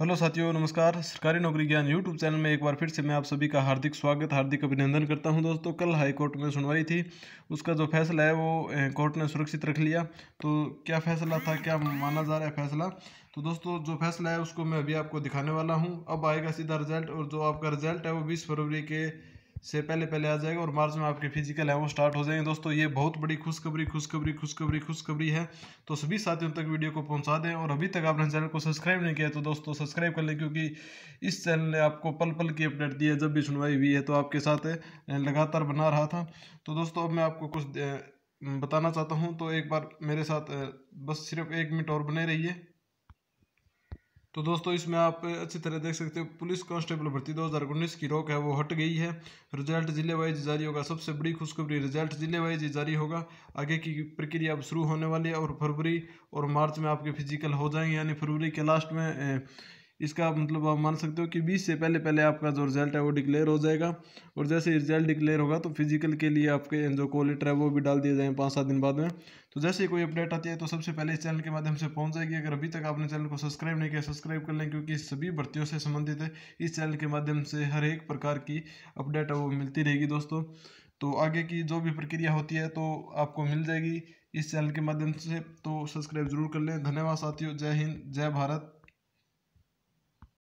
hello साथियों नमस्कार सरकारी नौकरी ज्ञान यूट्यूब चैनल में एक बार फिर से मैं आप सभी का हार्दिक स्वागत हार्दिक अभिनंदन करता हूं दोस्तों कल हाई कोर्ट में सुनवाई थी उसका जो फैसला है वो कोर्ट ने सुरक्षित रख लिया तो क्या फैसला था क्या माना जा रहा है फैसला तो दोस्तों जो फैसला है उसको मैं अभी आपको दिखाने वाला हूँ अब आएगा सीधा रिजल्ट और जो आपका रिजल्ट है वो बीस फरवरी के से पहले पहले आ जाएगा और मार्च में आपके फिजिकल हैं वो स्टार्ट हो जाएंगे दोस्तों ये बहुत बड़ी खुशखबरी खुशखबरी खुशखबरी खुशखबरी है तो सभी साथियों तक वीडियो को पहुंचा दें और अभी तक आपने चैनल को सब्सक्राइब नहीं किया तो दोस्तों सब्सक्राइब कर लें क्योंकि इस चैनल ने आपको पल पल की अपडेट दी है जब भी सुनवाई हुई है तो आपके साथ लगातार बना रहा था तो दोस्तों अब मैं आपको कुछ बताना चाहता हूँ तो एक बार मेरे साथ बस सिर्फ एक मिनट और बने रहिए तो दोस्तों इसमें आप अच्छी तरह देख सकते हो पुलिस कांस्टेबल भर्ती दो हज़ार उन्नीस की रोक है वो हट गई है रिजल्ट जिले वाइज जारी होगा सबसे बड़ी खुशखबरी रिजल्ट जिले वाइज जारी होगा आगे की प्रक्रिया अब शुरू होने वाली है और फरवरी और मार्च में आपके फिजिकल हो जाएंगे यानी फरवरी के लास्ट में इसका मतलब आप मान सकते हो कि 20 से पहले पहले आपका जो रिजल्ट है वो डिक्लेयर हो जाएगा और जैसे रिजल्ट डिक्लेयर होगा तो फिजिकल के लिए आपके जो कॉलेटर है वो भी डाल दिए जाएँ पाँच सात दिन बाद में तो जैसे ही कोई अपडेट आती है तो सबसे पहले इस चैनल के माध्यम से पहुँच जाएगी अगर अभी तक आपने चैनल को सब्सक्राइब नहीं किया सब्सक्राइब कर लें क्योंकि सभी भर्तियों से संबंधित है इस चैनल के माध्यम से हर एक प्रकार की अपडेट है वो मिलती रहेगी दोस्तों तो आगे की जो भी प्रक्रिया होती है तो आपको मिल जाएगी इस चैनल के माध्यम से तो सब्सक्राइब जरूर कर लें धन्यवाद साथियों जय हिंद जय भारत